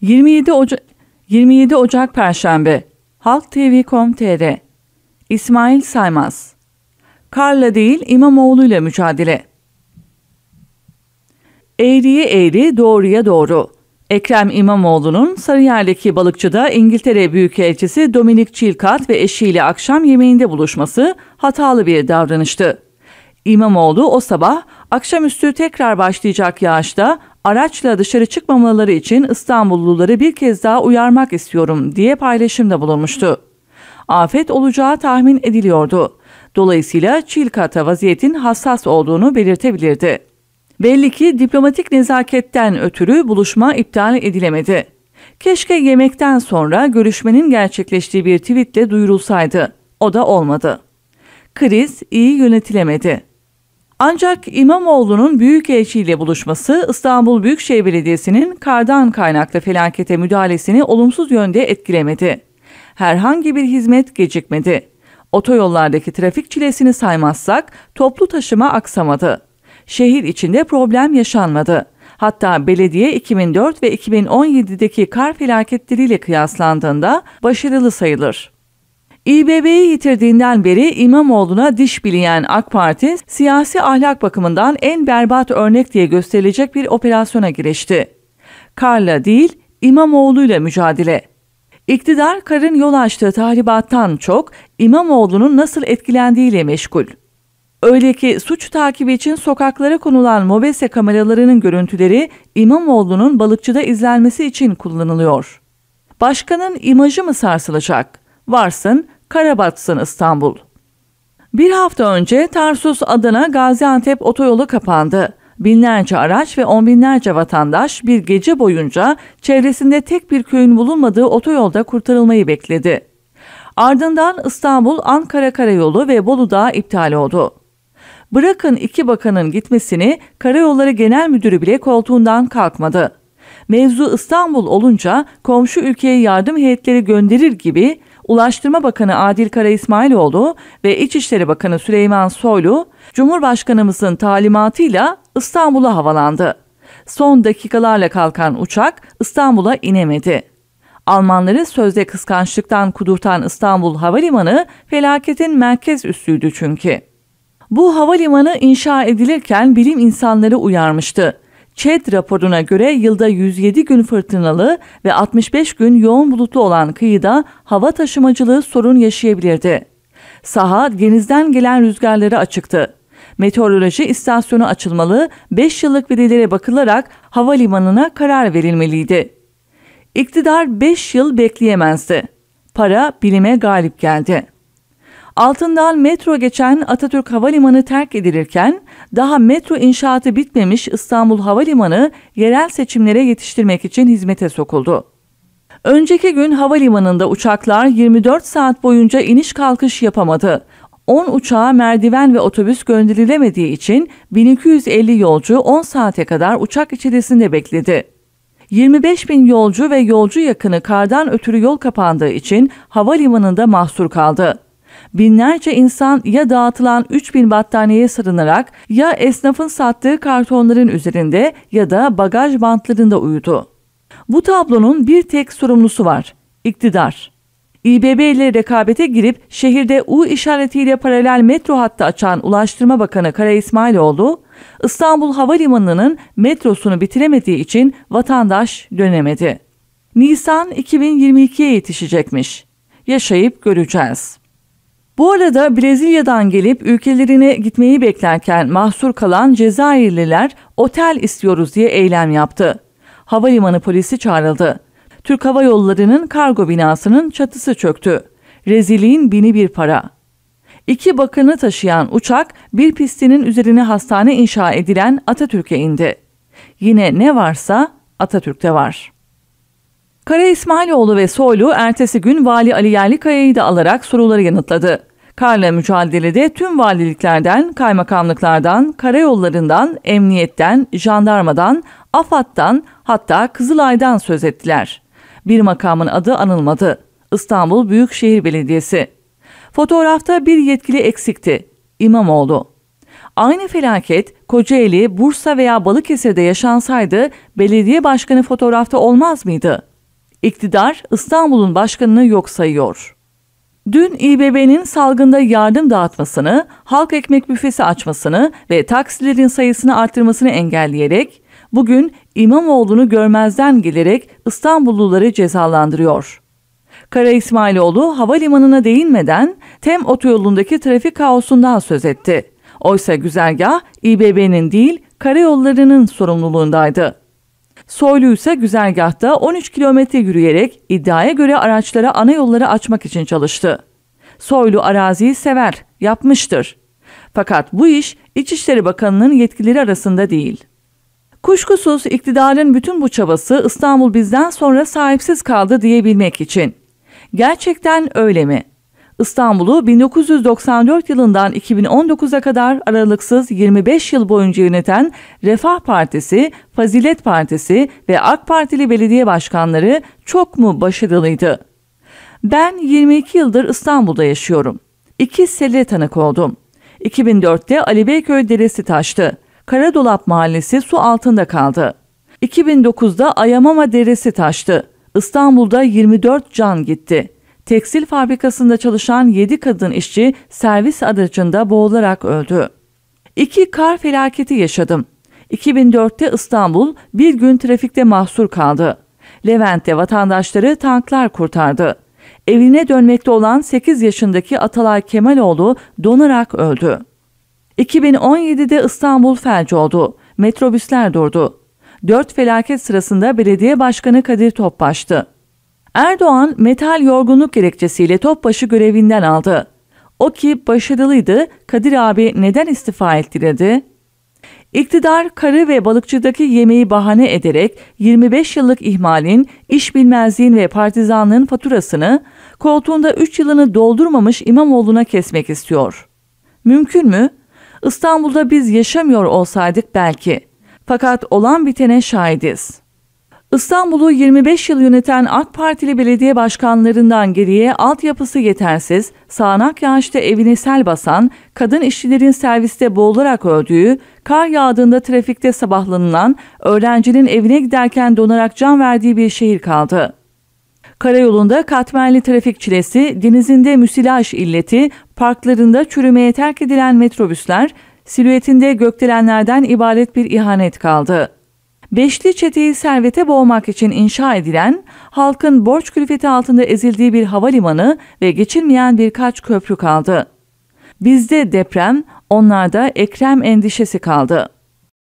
27 Ocak 27 Ocak Perşembe Halk TV.com.tr İsmail Saymaz Karla değil İmamoğlu ile mücadele Eğriye eğri doğruya doğru Ekrem İmamoğlu'nun Sarıyer'deki balıkçıda İngiltere Büyükelçisi Dominik Chilkat ve eşiyle akşam yemeğinde buluşması hatalı bir davranıştı. İmamoğlu o sabah akşamüstü tekrar başlayacak yağışta araçla dışarı çıkmamaları için İstanbulluları bir kez daha uyarmak istiyorum diye paylaşımda bulunmuştu. Afet olacağı tahmin ediliyordu. Dolayısıyla Çilkat'a vaziyetin hassas olduğunu belirtebilirdi. Belli ki diplomatik nezaketten ötürü buluşma iptal edilemedi. Keşke yemekten sonra görüşmenin gerçekleştiği bir tweetle duyurulsaydı. O da olmadı. Kriz iyi yönetilemedi. Ancak İmamoğlu'nun ile buluşması İstanbul Büyükşehir Belediyesi'nin kardan kaynaklı felakete müdahalesini olumsuz yönde etkilemedi. Herhangi bir hizmet gecikmedi. Otoyollardaki trafik çilesini saymazsak toplu taşıma aksamadı. Şehir içinde problem yaşanmadı. Hatta belediye 2004 ve 2017'deki kar felaketleriyle kıyaslandığında başarılı sayılır. İBB'yi yitirdiğinden beri İmamoğlu'na diş bileyen AK Parti, siyasi ahlak bakımından en berbat örnek diye gösterilecek bir operasyona girişti. Karla değil, İmamoğlu'yla mücadele. İktidar karın yol açtığı tahribattan çok İmamoğlu'nun nasıl etkilendiğiyle meşgul. Öyle ki suç takibi için sokaklara konulan mobese kameralarının görüntüleri İmamoğlu'nun balıkçıda izlenmesi için kullanılıyor. Başkanın imajı mı sarsılacak? Varsın Karabatsan İstanbul. Bir hafta önce Tarsus adına Gaziantep otoyolu kapandı. Binlerce araç ve on binlerce vatandaş bir gece boyunca çevresinde tek bir köyün bulunmadığı otoyolda kurtarılmayı bekledi. Ardından İstanbul-Ankara Karayolu ve Bolu Dağı iptal oldu. Bırakın iki bakanın gitmesini Karayolları Genel Müdürü bile koltuğundan kalkmadı. Mevzu İstanbul olunca komşu ülkeye yardım heyetleri gönderir gibi Ulaştırma Bakanı Adil Kara İsmailoğlu ve İçişleri Bakanı Süleyman Soylu, Cumhurbaşkanımızın talimatıyla İstanbul'a havalandı. Son dakikalarla kalkan uçak İstanbul'a inemedi. Almanları sözde kıskançlıktan kudurtan İstanbul Havalimanı felaketin merkez üssüydü çünkü. Bu havalimanı inşa edilirken bilim insanları uyarmıştı. ÇED raporuna göre yılda 107 gün fırtınalı ve 65 gün yoğun bulutlu olan kıyıda hava taşımacılığı sorun yaşayabilirdi. Saha denizden gelen rüzgarları açıktı. Meteoroloji istasyonu açılmalı, 5 yıllık verilere bakılarak havalimanına karar verilmeliydi. İktidar 5 yıl bekleyemezdi. Para bilime galip geldi. Altından metro geçen Atatürk Havalimanı terk edilirken daha metro inşaatı bitmemiş İstanbul Havalimanı yerel seçimlere yetiştirmek için hizmete sokuldu. Önceki gün havalimanında uçaklar 24 saat boyunca iniş kalkış yapamadı. 10 uçağa merdiven ve otobüs gönderilemediği için 1250 yolcu 10 saate kadar uçak içerisinde bekledi. 25 bin yolcu ve yolcu yakını kardan ötürü yol kapandığı için havalimanında mahsur kaldı binlerce insan ya dağıtılan 3000 battaniyeye sarınarak ya esnafın sattığı kartonların üzerinde ya da bagaj bantlarında uyudu. Bu tablonun bir tek sorumlusu var, iktidar. İBB ile rekabete girip şehirde U işaretiyle paralel metro hattı açan Ulaştırma Bakanı Kara İsmailoğlu, İstanbul Havalimanı'nın metrosunu bitiremediği için vatandaş dönemedi. Nisan 2022'ye yetişecekmiş. Yaşayıp göreceğiz. Bu arada Brezilya'dan gelip ülkelerine gitmeyi beklerken mahsur kalan Cezayirliler otel istiyoruz diye eylem yaptı. Havalimanı polisi çağrıldı. Türk Hava Yolları'nın kargo binasının çatısı çöktü. Reziliğin bini bir para. İki bakanı taşıyan uçak bir pistinin üzerine hastane inşa edilen Atatürk'e indi. Yine ne varsa Atatürk'te var. Kara İsmailoğlu ve Soylu ertesi gün Vali Ali Yerlikaya'yı da alarak soruları yanıtladı. Karla mücadelede tüm valiliklerden, kaymakamlıklardan, karayollarından, emniyetten, jandarmadan, AFAD'dan hatta Kızılay'dan söz ettiler. Bir makamın adı anılmadı. İstanbul Büyükşehir Belediyesi. Fotoğrafta bir yetkili eksikti. İmamoğlu. Aynı felaket Kocaeli, Bursa veya Balıkesir'de yaşansaydı belediye başkanı fotoğrafta olmaz mıydı? İktidar İstanbul'un başkanını yok sayıyor.'' Dün İBB'nin salgında yardım dağıtmasını, halk ekmek büfesi açmasını ve taksilerin sayısını artırmasını engelleyerek bugün İmamoğlu'nu görmezden gelerek İstanbulluları cezalandırıyor. Kara İsmailoğlu havalimanına değinmeden Tem otoyolundaki trafik kaosundan söz etti. Oysa güzergah İBB'nin değil karayollarının sorumluluğundaydı. Soylu ise güzergahta 13 kilometre yürüyerek iddiaya göre araçlara ana yolları açmak için çalıştı. Soylu araziyi sever, yapmıştır. Fakat bu iş İçişleri Bakanı'nın yetkileri arasında değil. Kuşkusuz iktidarın bütün bu çabası İstanbul bizden sonra sahipsiz kaldı diyebilmek için. Gerçekten öyle mi? İstanbul'u 1994 yılından 2019'a kadar aralıksız 25 yıl boyunca yöneten Refah Partisi, Fazilet Partisi ve AK Partili belediye başkanları çok mu başarılıydı? Ben 22 yıldır İstanbul'da yaşıyorum. İki sele tanık oldum. 2004'te Ali Beyköy Deresi taştı. Karadolap Mahallesi su altında kaldı. 2009'da Ayamama Deresi taştı. İstanbul'da 24 can gitti.'' tekstil fabrikasında çalışan 7 kadın işçi servis aracında boğularak öldü. İki kar felaketi yaşadım. 2004'te İstanbul bir gün trafikte mahsur kaldı. Levent'te vatandaşları tanklar kurtardı. Evine dönmekte olan 8 yaşındaki Atalay Kemaloğlu donarak öldü. 2017'de İstanbul felç oldu. Metrobüsler durdu. 4 felaket sırasında belediye başkanı Kadir Topbaş'tı. Erdoğan metal yorgunluk gerekçesiyle Topbaş'ı görevinden aldı. O ki başarılıydı, Kadir abi neden istifa etti dedi. İktidar karı ve balıkçıdaki yemeği bahane ederek 25 yıllık ihmalin, iş bilmezliğin ve partizanlığın faturasını koltuğunda 3 yılını doldurmamış İmamoğlu'na kesmek istiyor. Mümkün mü? İstanbul'da biz yaşamıyor olsaydık belki. Fakat olan bitene şahidiz.'' İstanbul'u 25 yıl yöneten AK Partili belediye başkanlarından geriye altyapısı yetersiz, sağanak yağışta evine sel basan, kadın işçilerin serviste boğularak öldüğü, kar yağdığında trafikte sabahlanılan, öğrencinin evine giderken donarak can verdiği bir şehir kaldı. Karayolunda katmerli trafik çilesi, denizinde müsilaj illeti, parklarında çürümeye terk edilen metrobüsler, silüetinde gökdelenlerden ibaret bir ihanet kaldı. Beşli çeteyi servete boğmak için inşa edilen, halkın borç külfeti altında ezildiği bir havalimanı ve geçilmeyen birkaç köprü kaldı. Bizde deprem, onlarda Ekrem endişesi kaldı.''